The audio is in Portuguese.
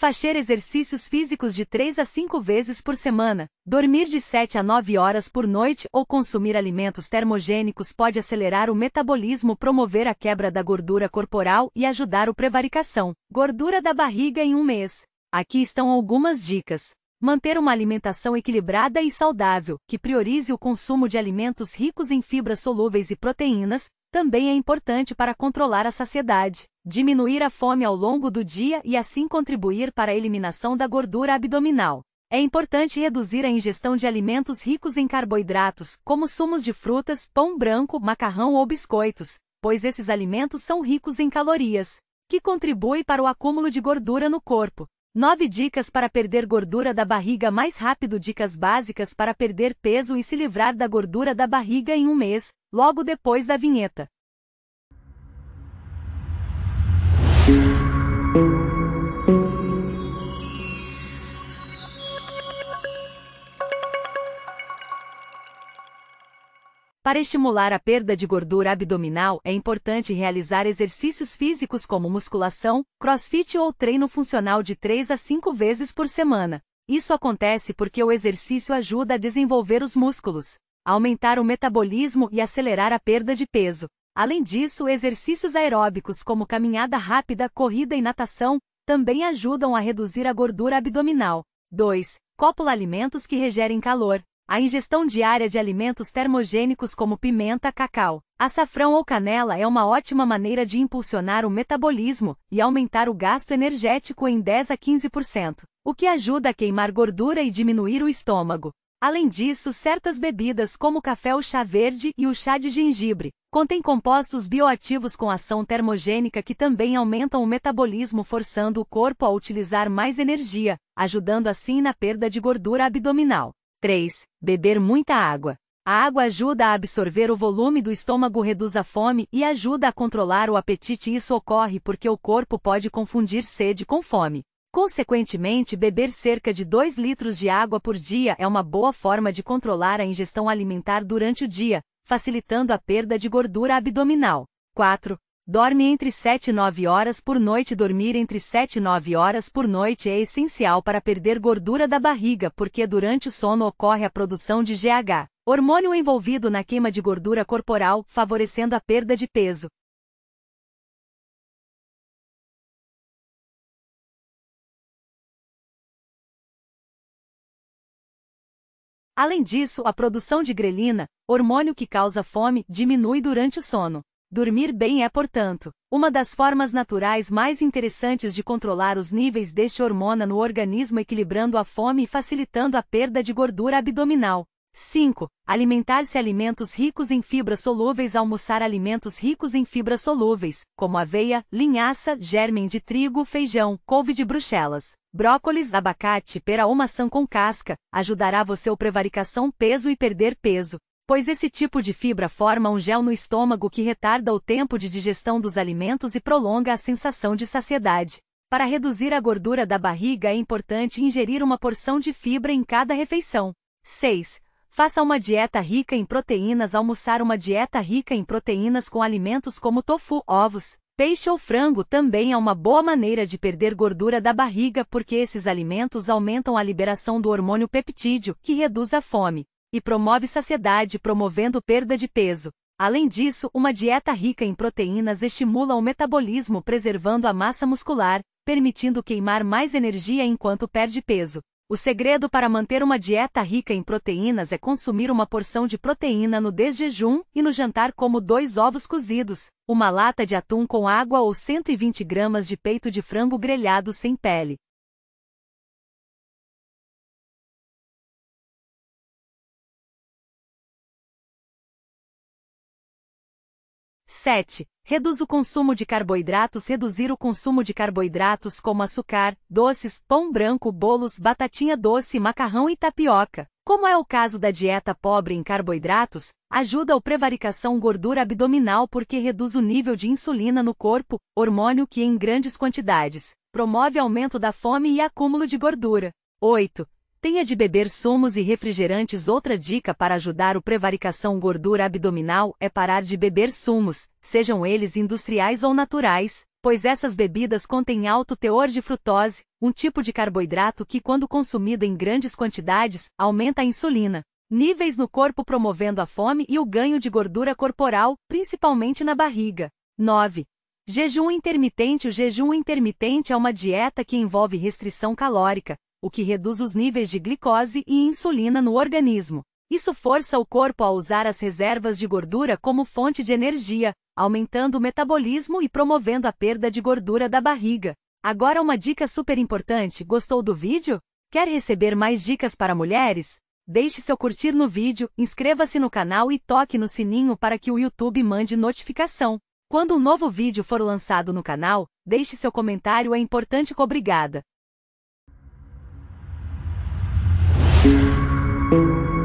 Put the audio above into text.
fazer exercícios físicos de 3 a 5 vezes por semana, dormir de 7 a 9 horas por noite ou consumir alimentos termogênicos pode acelerar o metabolismo, promover a quebra da gordura corporal e ajudar o prevaricação, gordura da barriga em um mês. Aqui estão algumas dicas. Manter uma alimentação equilibrada e saudável, que priorize o consumo de alimentos ricos em fibras solúveis e proteínas, também é importante para controlar a saciedade diminuir a fome ao longo do dia e assim contribuir para a eliminação da gordura abdominal. É importante reduzir a ingestão de alimentos ricos em carboidratos, como sumos de frutas, pão branco, macarrão ou biscoitos, pois esses alimentos são ricos em calorias, que contribuem para o acúmulo de gordura no corpo. 9 dicas para perder gordura da barriga mais rápido Dicas básicas para perder peso e se livrar da gordura da barriga em um mês, logo depois da vinheta. Para estimular a perda de gordura abdominal, é importante realizar exercícios físicos como musculação, crossfit ou treino funcional de 3 a 5 vezes por semana. Isso acontece porque o exercício ajuda a desenvolver os músculos, aumentar o metabolismo e acelerar a perda de peso. Além disso, exercícios aeróbicos como caminhada rápida, corrida e natação também ajudam a reduzir a gordura abdominal. 2. Cópula alimentos que regerem calor. A ingestão diária de alimentos termogênicos como pimenta, cacau, açafrão ou canela é uma ótima maneira de impulsionar o metabolismo e aumentar o gasto energético em 10 a 15%, o que ajuda a queimar gordura e diminuir o estômago. Além disso, certas bebidas como o café o chá verde e o chá de gengibre contêm compostos bioativos com ação termogênica que também aumentam o metabolismo forçando o corpo a utilizar mais energia, ajudando assim na perda de gordura abdominal. 3. Beber muita água. A água ajuda a absorver o volume do estômago, reduz a fome e ajuda a controlar o apetite. Isso ocorre porque o corpo pode confundir sede com fome. Consequentemente, beber cerca de 2 litros de água por dia é uma boa forma de controlar a ingestão alimentar durante o dia, facilitando a perda de gordura abdominal. 4. Dorme entre 7 e 9 horas por noite. Dormir entre 7 e 9 horas por noite é essencial para perder gordura da barriga, porque durante o sono ocorre a produção de GH, hormônio envolvido na queima de gordura corporal, favorecendo a perda de peso. Além disso, a produção de grelina, hormônio que causa fome, diminui durante o sono. Dormir bem é, portanto, uma das formas naturais mais interessantes de controlar os níveis deste hormônio no organismo, equilibrando a fome e facilitando a perda de gordura abdominal. 5. Alimentar-se alimentos ricos em fibras solúveis, almoçar alimentos ricos em fibras solúveis, como aveia, linhaça, germen de trigo, feijão, couve de bruxelas. Brócolis, abacate, pera ou maçã com casca, ajudará você a prevaricação peso e perder peso, pois esse tipo de fibra forma um gel no estômago que retarda o tempo de digestão dos alimentos e prolonga a sensação de saciedade. Para reduzir a gordura da barriga é importante ingerir uma porção de fibra em cada refeição. 6. Faça uma dieta rica em proteínas. Almoçar uma dieta rica em proteínas com alimentos como tofu, ovos, Peixe ou frango também é uma boa maneira de perder gordura da barriga porque esses alimentos aumentam a liberação do hormônio peptídeo, que reduz a fome e promove saciedade, promovendo perda de peso. Além disso, uma dieta rica em proteínas estimula o metabolismo, preservando a massa muscular, permitindo queimar mais energia enquanto perde peso. O segredo para manter uma dieta rica em proteínas é consumir uma porção de proteína no desjejum e no jantar como dois ovos cozidos, uma lata de atum com água ou 120 gramas de peito de frango grelhado sem pele. Sete. Reduz o consumo de carboidratos. Reduzir o consumo de carboidratos como açúcar, doces, pão branco, bolos, batatinha doce, macarrão e tapioca. Como é o caso da dieta pobre em carboidratos, ajuda a prevaricação gordura abdominal porque reduz o nível de insulina no corpo, hormônio que em grandes quantidades promove aumento da fome e acúmulo de gordura. 8. Tenha de beber sumos e refrigerantes. Outra dica para ajudar o prevaricação gordura abdominal é parar de beber sumos, sejam eles industriais ou naturais, pois essas bebidas contêm alto teor de frutose, um tipo de carboidrato que, quando consumido em grandes quantidades, aumenta a insulina. Níveis no corpo promovendo a fome e o ganho de gordura corporal, principalmente na barriga. 9. Jejum intermitente O jejum intermitente é uma dieta que envolve restrição calórica, o que reduz os níveis de glicose e insulina no organismo. Isso força o corpo a usar as reservas de gordura como fonte de energia, aumentando o metabolismo e promovendo a perda de gordura da barriga. Agora uma dica super importante, gostou do vídeo? Quer receber mais dicas para mulheres? Deixe seu curtir no vídeo, inscreva-se no canal e toque no sininho para que o YouTube mande notificação. Quando um novo vídeo for lançado no canal, deixe seu comentário, é importante obrigada. Thank you.